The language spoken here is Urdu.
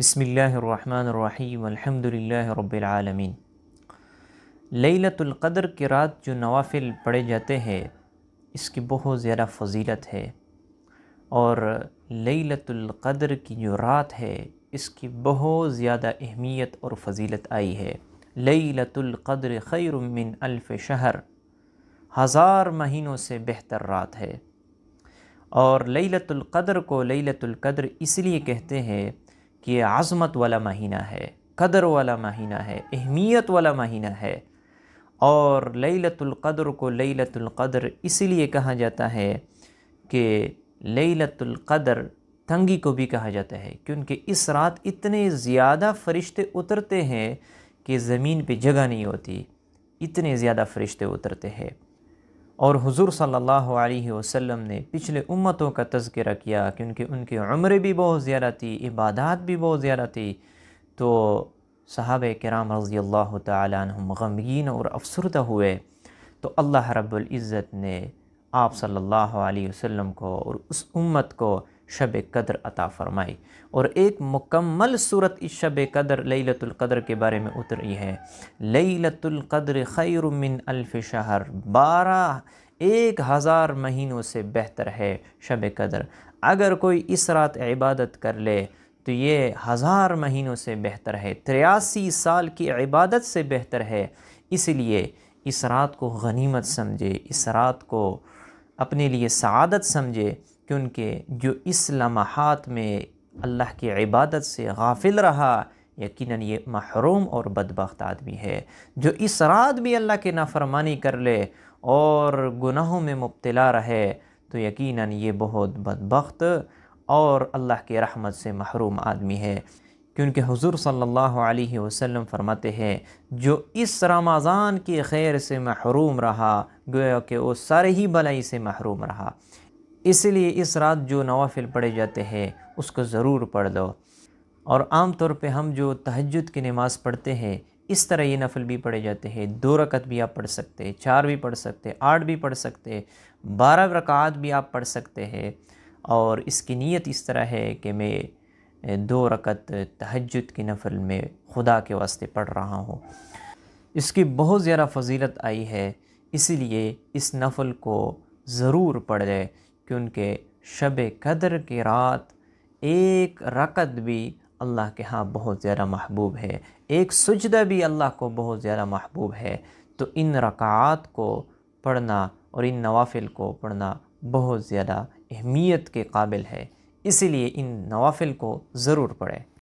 بسم اللہ الرحمن الرحیم الحمد للہ رب العالمین لیلت القدر کے رات جو نوافل پڑھے جاتے ہیں اس کی بہت زیادہ فضیلت ہے اور لیلت القدر کی جو رات ہے اس کی بہت زیادہ اہمیت اور فضیلت آئی ہے لیلت القدر خیر من الف شہر ہزار مہینوں سے بہتر رات ہے اور لیلت القدر کو لیلت القدر اس لیے کہتے ہیں کہ یہ عظمت والا مہینہ ہے قدر والا مہینہ ہے اہمیت والا مہینہ ہے اور لیلت القدر کو لیلت القدر اس لیے کہا جاتا ہے کہ لیلت القدر تنگی کو بھی کہا جاتا ہے کیونکہ اس رات اتنے زیادہ فرشتے اترتے ہیں کہ زمین پہ جگہ نہیں ہوتی اتنے زیادہ فرشتے اترتے ہیں اور حضور صلی اللہ علیہ وسلم نے پچھلے امتوں کا تذکرہ کیا کیونکہ ان کی عمر بھی بہت زیادہ تھی عبادات بھی بہت زیادہ تھی تو صحابہ کرام رضی اللہ تعالیٰ عنہم غمگین اور افسردہ ہوئے تو اللہ رب العزت نے آپ صلی اللہ علیہ وسلم کو اور اس امت کو شب قدر عطا فرمائی اور ایک مکمل صورت اس شب قدر لیلت القدر کے بارے میں اتری ہے لیلت القدر خیر من الف شہر بارہ ایک ہزار مہینوں سے بہتر ہے شب قدر اگر کوئی اس رات عبادت کر لے تو یہ ہزار مہینوں سے بہتر ہے تریاسی سال کی عبادت سے بہتر ہے اس لیے اس رات کو غنیمت سمجھے اس رات کو اپنے لیے سعادت سمجھے کیونکہ جو اس لمحات میں اللہ کی عبادت سے غافل رہا یقیناً یہ محروم اور بدبخت آدمی ہے جو اس رات بھی اللہ کی نافرمانی کر لے اور گناہوں میں مبتلا رہے تو یقیناً یہ بہت بدبخت اور اللہ کے رحمت سے محروم آدمی ہے کیونکہ حضور صلی اللہ علیہ وسلم فرماتے ہیں جو اس رمضان کی خیر سے محروم رہا گویا کہ وہ سارے ہی بلائی سے محروم رہا اس لیے اس رات جو نوافل پڑھے جاتے ہیں اس کو ضرور پڑھ دو اور عام طور پہ ہم جو تحجد کی نماز پڑھتے ہیں اس طرح یہ نفل بھی پڑھے جاتے ہیں دو رکعت بھی آپ پڑھ سکتے ہیں چار بھی پڑھ سکتے آٹھ بھی پڑھ سکتے بارہ رکعات بھی آپ پڑھ سکتے ہیں اور اس کی نیت اس طرح ہے کہ میں دو رکعت تہجد کی نفل میں خدا کے واسطے پڑھ رہا ہوں اس کی بہت زیادہ فضیلت آئی ہے اسی لیے اس نفل کو ضرور پڑھ جائے کیونکہ شب قدر کی رات ایک رکت بھی اللہ کے ہاں بہت زیادہ محبوب ہے ایک سجدہ بھی اللہ کو بہت زیادہ محبوب ہے تو ان رکعات کو پڑھنا اور ان نوافل کو پڑھنا بہت زیادہ اہمیت کے قابل ہے اس لیے ان نوافل کو ضرور پڑھیں